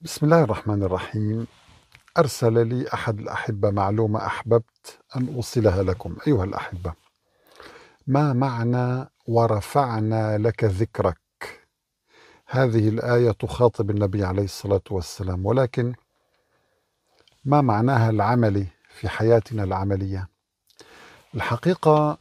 بسم الله الرحمن الرحيم أرسل لي أحد الأحبة معلومة أحببت أن أوصلها لكم أيها الأحبة ما معنى ورفعنا لك ذكرك هذه الآية تخاطب النبي عليه الصلاة والسلام ولكن ما معناها العملي في حياتنا العملية الحقيقة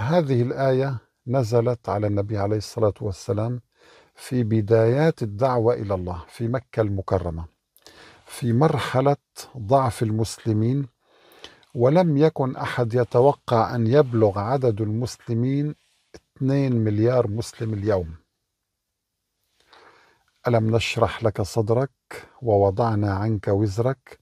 هذه الآية نزلت على النبي عليه الصلاة والسلام في بدايات الدعوة إلى الله في مكة المكرمة في مرحلة ضعف المسلمين ولم يكن أحد يتوقع أن يبلغ عدد المسلمين 2 مليار مسلم اليوم ألم نشرح لك صدرك ووضعنا عنك وزرك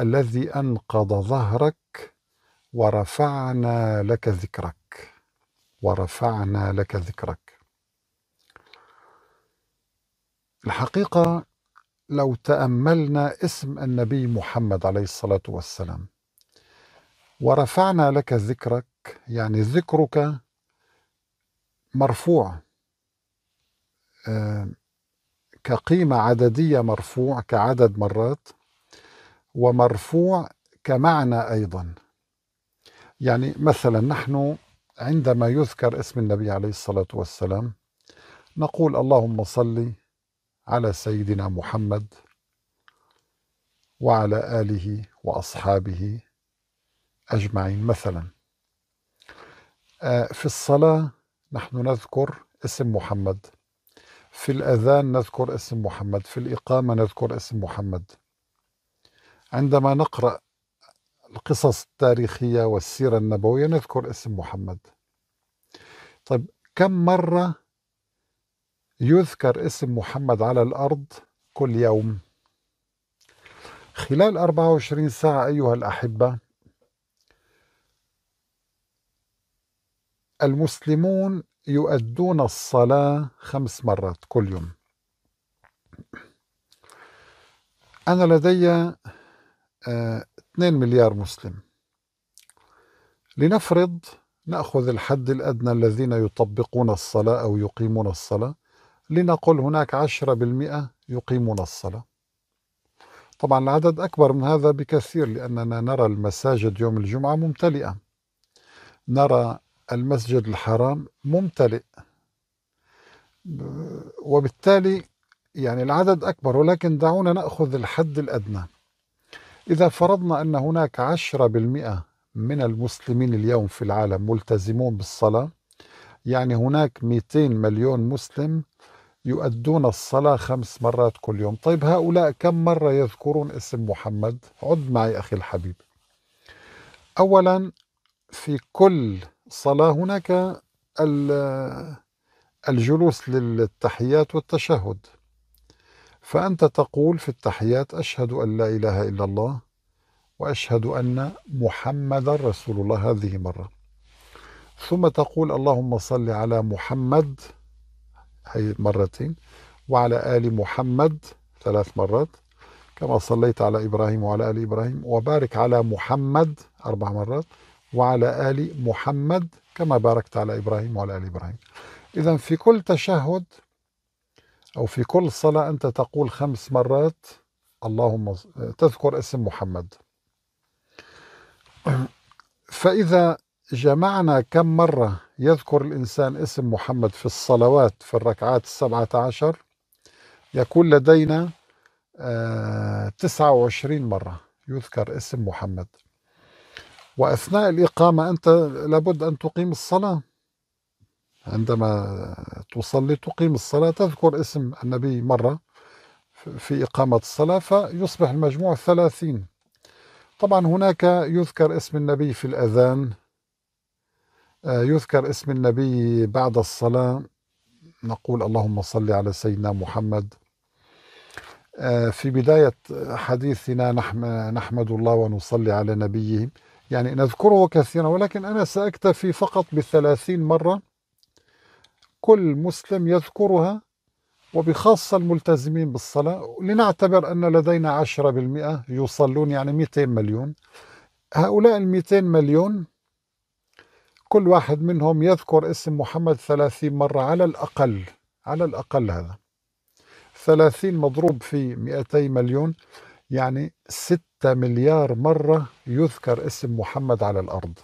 الذي أنقض ظهرك ورفعنا لك ذكرك ورفعنا لك ذكرك الحقيقة لو تأملنا اسم النبي محمد عليه الصلاة والسلام ورفعنا لك ذكرك يعني ذكرك مرفوع آه، كقيمة عددية مرفوع كعدد مرات ومرفوع كمعنى أيضا يعني مثلا نحن عندما يذكر اسم النبي عليه الصلاة والسلام نقول اللهم صل على سيدنا محمد وعلى آله وأصحابه أجمعين مثلا آه، في الصلاة نحن نذكر اسم محمد في الأذان نذكر اسم محمد في الإقامة نذكر اسم محمد عندما نقرأ القصص التاريخية والسيرة النبوية نذكر اسم محمد طيب كم مرة يذكر اسم محمد على الأرض كل يوم خلال 24 ساعة أيها الأحبة المسلمون يؤدون الصلاة خمس مرات كل يوم أنا لدي 2 آه، مليار مسلم لنفرض نأخذ الحد الأدنى الذين يطبقون الصلاة أو يقيمون الصلاة لنقل هناك 10% يقيمون الصلاة طبعا العدد أكبر من هذا بكثير لأننا نرى المساجد يوم الجمعة ممتلئة نرى المسجد الحرام ممتلئ وبالتالي يعني العدد أكبر ولكن دعونا نأخذ الحد الأدنى إذا فرضنا أن هناك 10% من المسلمين اليوم في العالم ملتزمون بالصلاة يعني هناك 200 مليون مسلم يؤدون الصلاة خمس مرات كل يوم طيب هؤلاء كم مرة يذكرون اسم محمد عد معي أخي الحبيب أولا في كل صلاة هناك الجلوس للتحيات والتشهد فأنت تقول في التحيات أشهد أن لا إله إلا الله وأشهد أن محمدا رسول الله هذه مرة ثم تقول اللهم صل على محمد هي مرتين وعلى آل محمد ثلاث مرات كما صليت على إبراهيم وعلى آل إبراهيم وبارك على محمد أربع مرات وعلى آل محمد كما باركت على إبراهيم وعلى آل إبراهيم إذا في كل تشهد أو في كل صلاة أنت تقول خمس مرات اللهم تذكر اسم محمد فإذا جمعنا كم مرة يذكر الإنسان اسم محمد في الصلوات في الركعات السبعة عشر يكون لدينا آه، تسعة وعشرين مرة يذكر اسم محمد وأثناء الإقامة أنت لابد أن تقيم الصلاة عندما تصلي تقيم الصلاة تذكر اسم النبي مرة في إقامة الصلاة فيصبح المجموع ثلاثين طبعا هناك يذكر اسم النبي في الأذان آه، يذكر اسم النبي بعد الصلاة نقول اللهم صل على سيدنا محمد آه، في بداية حديثنا نحمد الله ونصلي على نبيه يعني نذكره كثيرا ولكن أنا سأكتفي فقط بثلاثين مرة كل مسلم يذكرها وبخاصة الملتزمين بالصلاة لنعتبر أن لدينا عشرة بالمئة يصلون يعني 200 مليون هؤلاء ال 200 مليون كل واحد منهم يذكر اسم محمد ثلاثين مرة على الأقل على الأقل هذا ثلاثين مضروب في 200 مليون يعني ستة مليار مرة يذكر اسم محمد على الأرض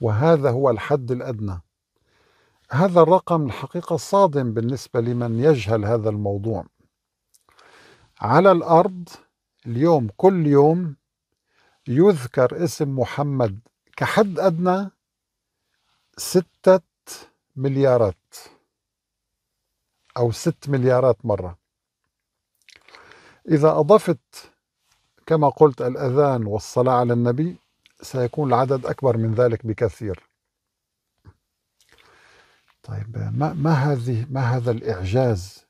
وهذا هو الحد الأدنى هذا الرقم الحقيقة صادم بالنسبة لمن يجهل هذا الموضوع على الأرض اليوم كل يوم يذكر اسم محمد كحد أدنى ستة مليارات أو ست مليارات مرة إذا أضفت كما قلت الأذان والصلاة على النبي سيكون العدد أكبر من ذلك بكثير طيب ما, ما هذه ما هذا الإعجاز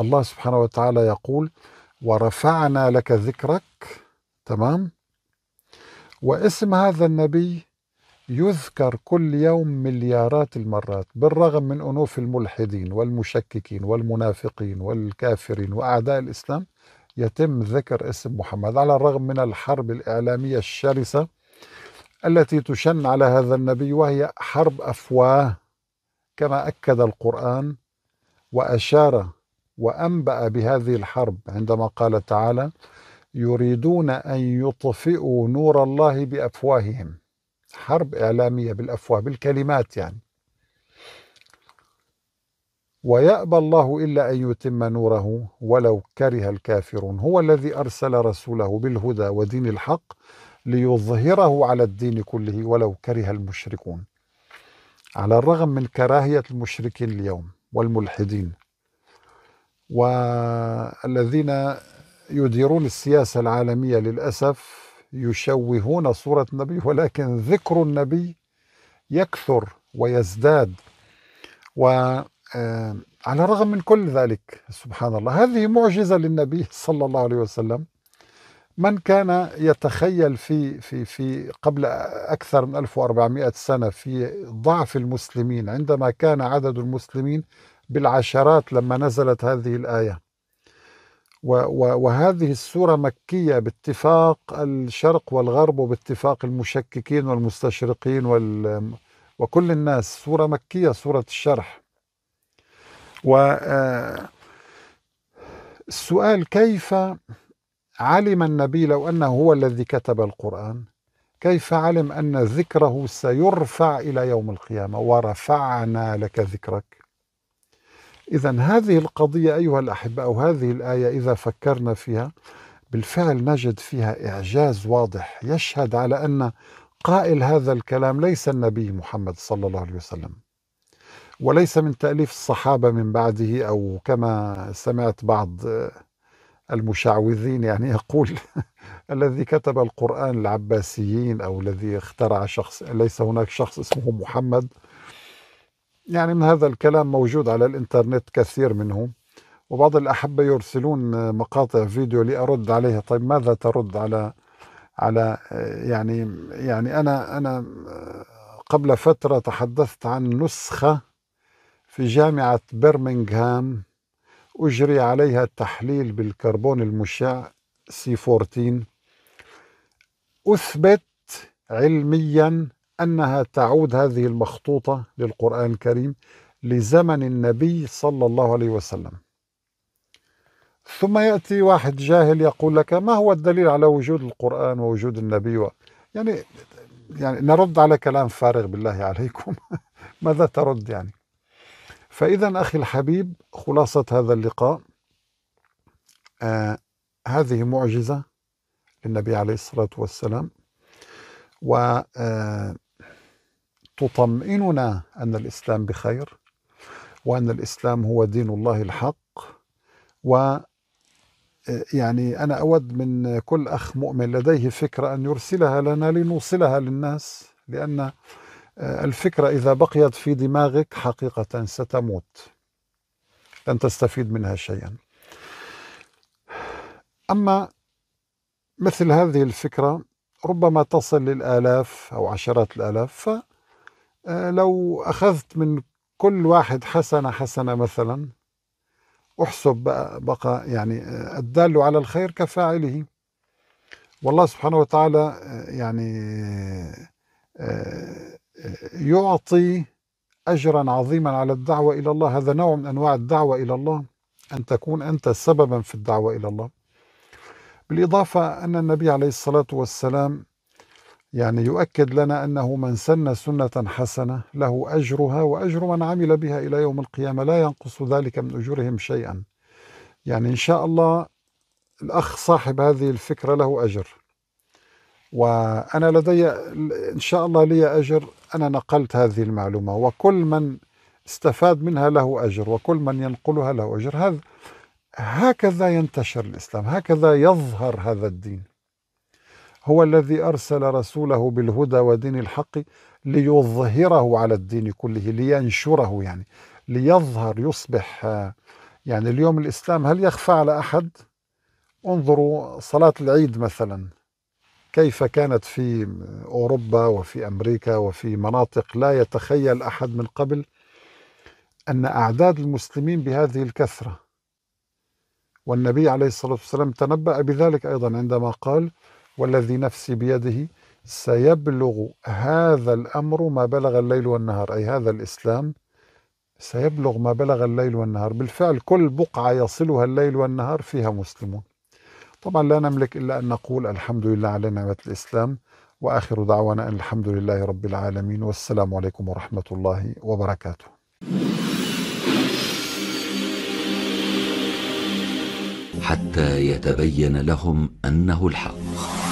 الله سبحانه وتعالى يقول ورفعنا لك ذكرك تمام واسم هذا النبي يذكر كل يوم مليارات المرات بالرغم من انوف الملحدين والمشككين والمنافقين والكافرين واعداء الاسلام يتم ذكر اسم محمد على الرغم من الحرب الاعلاميه الشرسه التي تشن على هذا النبي وهي حرب افواه كما اكد القران واشار وانبا بهذه الحرب عندما قال تعالى يريدون أن يطفئوا نور الله بأفواههم حرب إعلامية بالأفواه بالكلمات يعني ويأبى الله إلا أن يتم نوره ولو كره الكافرون هو الذي أرسل رسوله بالهدى ودين الحق ليظهره على الدين كله ولو كره المشركون على الرغم من كراهية المشركين اليوم والملحدين والذين يديرون السياسة العالمية للأسف يشوهون صورة النبي ولكن ذكر النبي يكثر ويزداد وعلى آه، الرغم من كل ذلك سبحان الله هذه معجزة للنبي صلى الله عليه وسلم من كان يتخيل في في في قبل اكثر من 1400 سنه في ضعف المسلمين عندما كان عدد المسلمين بالعشرات لما نزلت هذه الايه وهذه السورة مكية باتفاق الشرق والغرب وباتفاق المشككين والمستشرقين وال وكل الناس سورة مكية سورة الشرح و آه، السؤال كيف علم النبي لو أنه هو الذي كتب القرآن كيف علم أن ذكره سيرفع إلى يوم القيامة ورفعنا لك ذكرك إذا هذه القضية أيها الأحبة أو هذه الآية إذا فكرنا فيها بالفعل نجد فيها إعجاز واضح يشهد على أن قائل هذا الكلام ليس النبي محمد صلى الله عليه وسلم وليس من تأليف الصحابة من بعده أو كما سمعت بعض المشعوذين يعني يقول الذي كتب القرآن العباسيين أو الذي اخترع شخص ليس هناك شخص اسمه محمد يعني من هذا الكلام موجود على الانترنت كثير منه وبعض الأحبة يرسلون مقاطع فيديو لأرد عليها طيب ماذا ترد على على يعني يعني أنا أنا قبل فترة تحدثت عن نسخة في جامعة برمنغهام أجري عليها تحليل بالكربون المشع سي 14 أثبت علميا أنها تعود هذه المخطوطة للقرآن الكريم لزمن النبي صلى الله عليه وسلم ثم يأتي واحد جاهل يقول لك ما هو الدليل على وجود القرآن ووجود النبي و... يعني يعني نرد على كلام فارغ بالله عليكم ماذا ترد يعني فإذا أخي الحبيب خلاصة هذا اللقاء آه هذه معجزة للنبي عليه الصلاة والسلام و آه تطمئننا أن الإسلام بخير وأن الإسلام هو دين الله الحق و آه، يعني أنا أود من كل أخ مؤمن لديه فكرة أن يرسلها لنا لنوصلها للناس لأن آه، الفكرة إذا بقيت في دماغك حقيقة ستموت لن تستفيد منها شيئا أما مثل هذه الفكرة ربما تصل للآلاف أو عشرات الآلاف آه، لو أخذت من كل واحد حسنة حسنة مثلا احسب بقى, بقى يعني آه، الدال على الخير كفاعله والله سبحانه وتعالى آه، يعني يعطي أجرا عظيما على الدعوة إلى الله هذا نوع من أنواع الدعوة إلى الله أن تكون أنت سببا في الدعوة إلى الله بالإضافة أن النبي عليه الصلاة والسلام يعني يؤكد لنا أنه من سن سنة حسنة له أجرها وأجر من عمل بها إلى يوم القيامة لا ينقص ذلك من أجورهم شيئا يعني إن شاء الله الأخ صاحب هذه الفكرة له أجر وأنا لدي إن شاء الله لي أجر أنا نقلت هذه المعلومة وكل من استفاد منها له أجر وكل من ينقلها له أجر هذا هكذا ينتشر الإسلام هكذا يظهر هذا الدين هو الذي أرسل رسوله بالهدى ودين الحق ليظهره على الدين كله لينشره يعني ليظهر يصبح يعني اليوم الإسلام هل يخفى على أحد؟ انظروا صلاة العيد مثلا كيف كانت في أوروبا وفي أمريكا وفي مناطق لا يتخيل أحد من قبل أن أعداد المسلمين بهذه الكثرة والنبي عليه الصلاة والسلام تنبأ بذلك أيضا عندما قال والذي نفسي بيده سيبلغ هذا الامر ما بلغ الليل والنهار اي هذا الاسلام سيبلغ ما بلغ الليل والنهار بالفعل كل بقعه يصلها الليل والنهار فيها مسلمون طبعا لا نملك الا ان نقول الحمد لله على نعمه الاسلام واخر دعوانا ان الحمد لله رب العالمين والسلام عليكم ورحمه الله وبركاته حتى يتبين لهم انه الحق